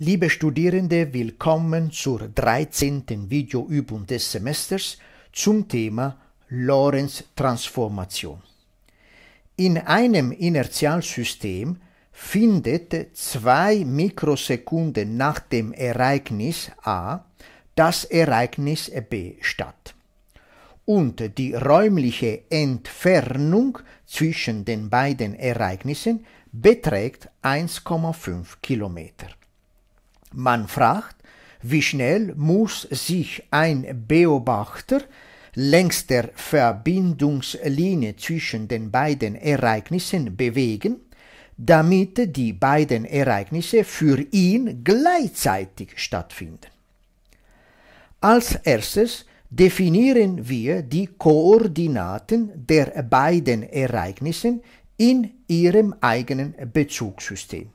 Liebe Studierende, willkommen zur 13. Videoübung des Semesters zum Thema Lorentz-Transformation. In einem Inertialsystem findet zwei Mikrosekunden nach dem Ereignis A das Ereignis B statt und die räumliche Entfernung zwischen den beiden Ereignissen beträgt 1,5 Kilometer. Man fragt, wie schnell muss sich ein Beobachter längs der Verbindungslinie zwischen den beiden Ereignissen bewegen, damit die beiden Ereignisse für ihn gleichzeitig stattfinden. Als erstes definieren wir die Koordinaten der beiden Ereignissen in ihrem eigenen Bezugssystem.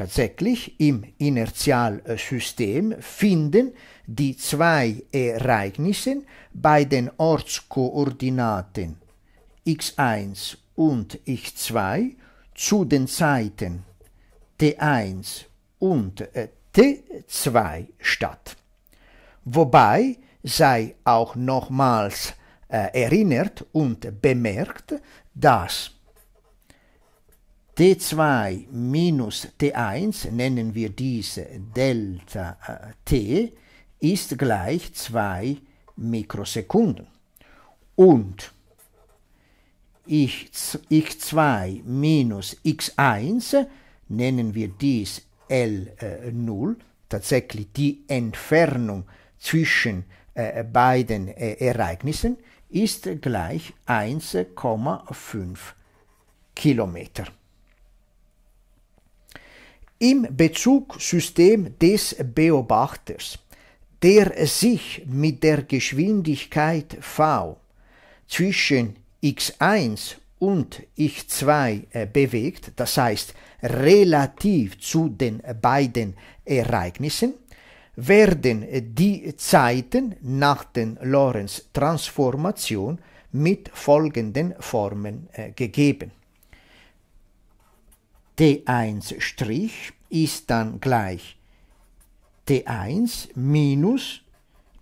Tatsächlich im Inertialsystem äh, finden die zwei Ereignisse bei den Ortskoordinaten x1 und x2 zu den Zeiten t1 und äh, t2 statt. Wobei sei auch nochmals äh, erinnert und bemerkt, dass d2 minus t1, nennen wir diese Delta äh, t, ist gleich 2 Mikrosekunden. Und ich, x2 minus x1, nennen wir dies L0, äh, tatsächlich die Entfernung zwischen äh, beiden äh, Ereignissen, ist gleich 1,5 Kilometer im Bezugssystem des Beobachters, der sich mit der Geschwindigkeit v zwischen x1 und x2 äh, bewegt, das heißt relativ zu den beiden Ereignissen, werden die Zeiten nach den Lorentz-Transformation mit folgenden Formen äh, gegeben. d1' ist dann gleich t1 minus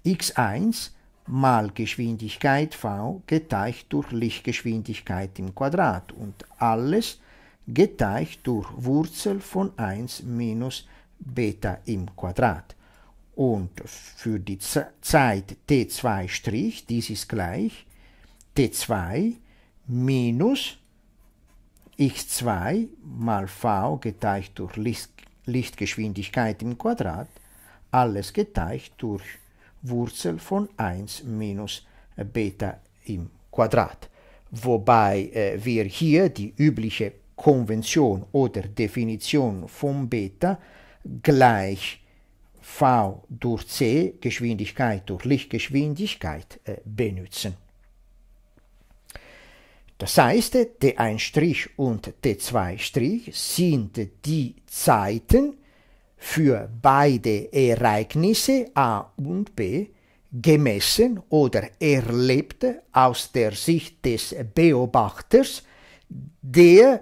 x1 mal Geschwindigkeit v geteilt durch Lichtgeschwindigkeit im Quadrat und alles geteilt durch Wurzel von 1 minus Beta im Quadrat. Und für die Zeit t2', dies ist gleich t2 minus x2 mal v geteilt durch Lichtgeschwindigkeit Lichtgeschwindigkeit im Quadrat, alles geteilt durch Wurzel von 1 minus Beta im Quadrat. Wobei äh, wir hier die übliche Konvention oder Definition von Beta gleich v durch c, Geschwindigkeit durch Lichtgeschwindigkeit, äh, benutzen. Das heißt, T1' und T2' sind die Zeiten für beide Ereignisse A und B gemessen oder erlebt aus der Sicht des Beobachters, der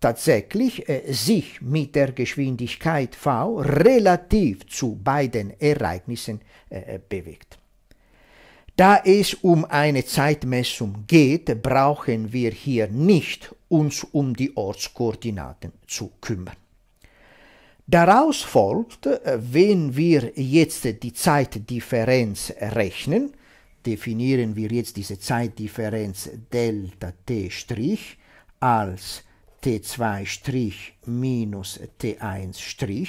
tatsächlich äh, sich mit der Geschwindigkeit v relativ zu beiden Ereignissen äh, bewegt. Da es um eine Zeitmessung geht, brauchen wir hier nicht uns um die Ortskoordinaten zu kümmern. Daraus folgt, wenn wir jetzt die Zeitdifferenz rechnen, definieren wir jetzt diese Zeitdifferenz Delta T' als T2' minus T1',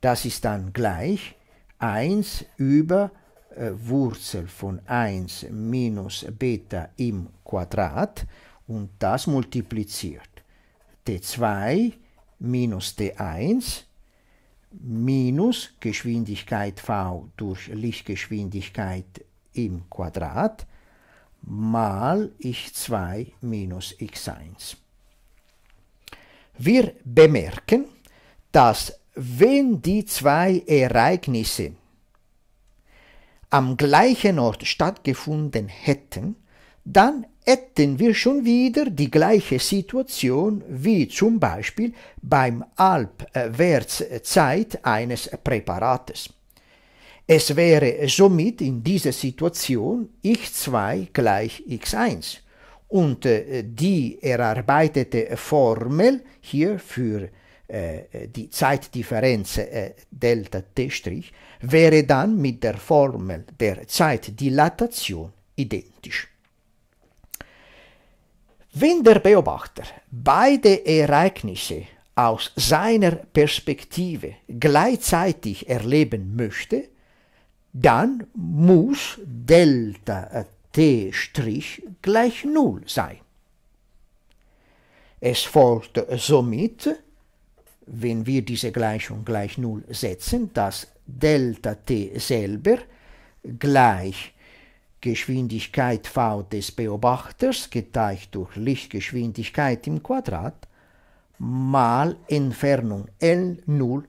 das ist dann gleich 1 über äh, Wurzel von 1 minus Beta im Quadrat und das multipliziert t2 minus t1 minus Geschwindigkeit v durch Lichtgeschwindigkeit im Quadrat mal x2 minus x1. Wir bemerken, dass wenn die zwei Ereignisse am gleichen Ort stattgefunden hätten, dann hätten wir schon wieder die gleiche Situation wie zum Beispiel beim Halbwertszeit eines Präparates. Es wäre somit in dieser Situation x2 gleich x1 und äh, die erarbeitete Formel hierfür Eh, eh, die Zeitdifferenz eh, Delta T' wäre dann mit der Formel der Zeitdilatation identisch. Wenn der Beobachter beide Ereignisse aus seiner Perspektive gleichzeitig erleben möchte, dann muss Delta T' gleich Null sein. Es folgt somit, wenn wir diese Gleichung gleich 0 setzen, dass Delta t selber gleich Geschwindigkeit v des Beobachters geteilt durch Lichtgeschwindigkeit im Quadrat mal Entfernung L0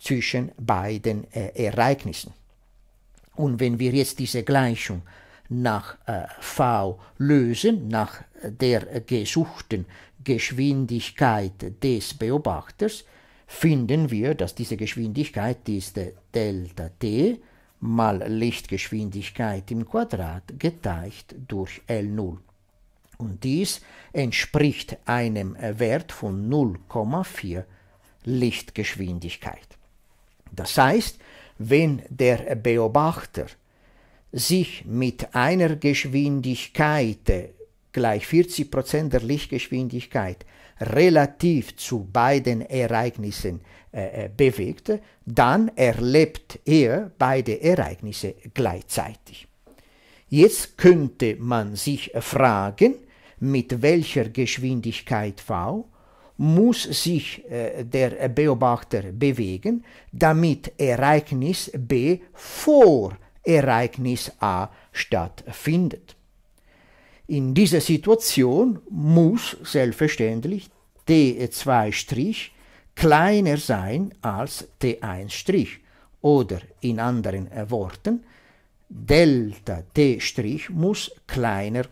zwischen beiden äh, Ereignissen. Und wenn wir jetzt diese Gleichung nach äh, v lösen, nach der gesuchten Geschwindigkeit des Beobachters finden wir, dass diese Geschwindigkeit ist äh, Delta t mal Lichtgeschwindigkeit im Quadrat geteilt durch L0. Und dies entspricht einem äh, Wert von 0,4 Lichtgeschwindigkeit. Das heißt, wenn der Beobachter sich mit einer Geschwindigkeit äh, gleich 40 der Lichtgeschwindigkeit relativ zu beiden Ereignissen äh, äh, bewegt, dann erlebt er beide Ereignisse gleichzeitig. Jetzt könnte man sich fragen, mit welcher Geschwindigkeit v muss sich äh, der Beobachter bewegen, damit Ereignis b vor Ereignis a stattfindet. In dieser Situation muss selbstverständlich T2' e kleiner sein als T1' oder in anderen Worten, Delta T' muss kleiner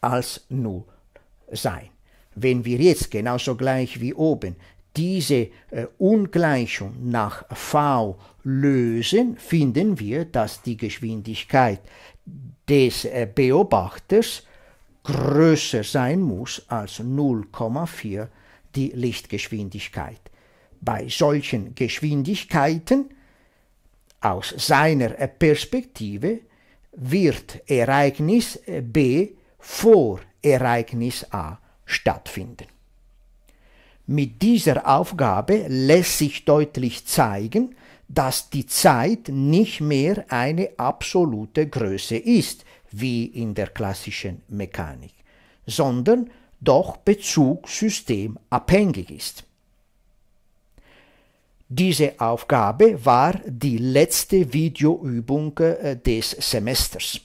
als 0 sein. Wenn wir jetzt genauso gleich wie oben diese äh, Ungleichung nach v lösen, finden wir, dass die Geschwindigkeit des äh, Beobachters größer sein muss als 0,4 die Lichtgeschwindigkeit. Bei solchen Geschwindigkeiten aus seiner Perspektive wird Ereignis B vor Ereignis A stattfinden. Mit dieser Aufgabe lässt sich deutlich zeigen, dass die Zeit nicht mehr eine absolute Größe ist, wie in der klassischen Mechanik, sondern doch bezugssystemabhängig ist. Diese Aufgabe war die letzte Videoübung äh, des Semesters.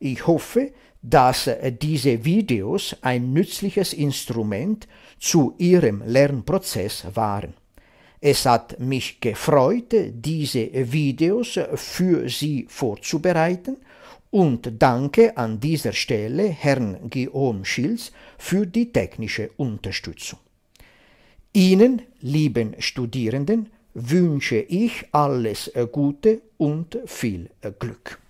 Ich hoffe, dass äh, diese Videos ein nützliches Instrument zu Ihrem Lernprozess waren. Es hat mich gefreut, diese Videos äh, für Sie vorzubereiten und danke an dieser Stelle Herrn Guillaume Schilz für die technische Unterstützung. Ihnen, lieben Studierenden, wünsche ich alles Gute und viel Glück.